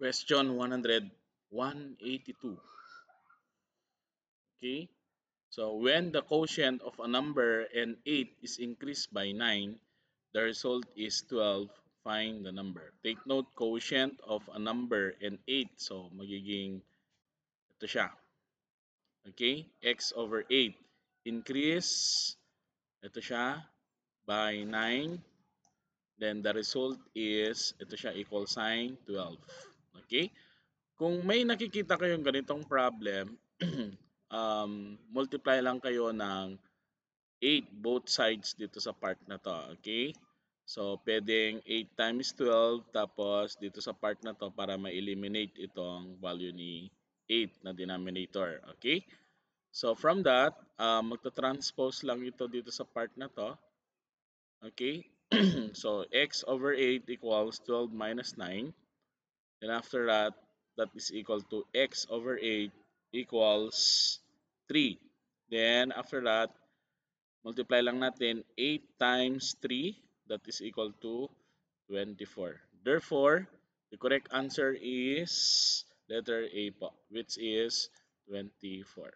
Question 182. Okay, so when the quotient of a number and 8 is increased by 9, the result is 12. Find the number. Take note, quotient of a number and 8. So, magiging ito siya. Okay, x over 8. Increase, ito siya, by 9. Then the result is, ito siya, equal sign, 12. Okay? Kung may nakikita kayong ganitong problem, um, multiply lang kayo ng 8 both sides dito sa part na to. Okay? So, pwedeng 8 times 12 tapos dito sa part na to para ma-eliminate itong value ni 8 na denominator. Okay? So, from that, uh, magta-transpose lang ito dito sa part na to. Okay? so, x over 8 equals 12 minus 9. Then after that, that is equal to x over 8 equals 3. Then after that, multiply lang natin 8 times 3 that is equal to 24. Therefore, the correct answer is letter A po, which is 24.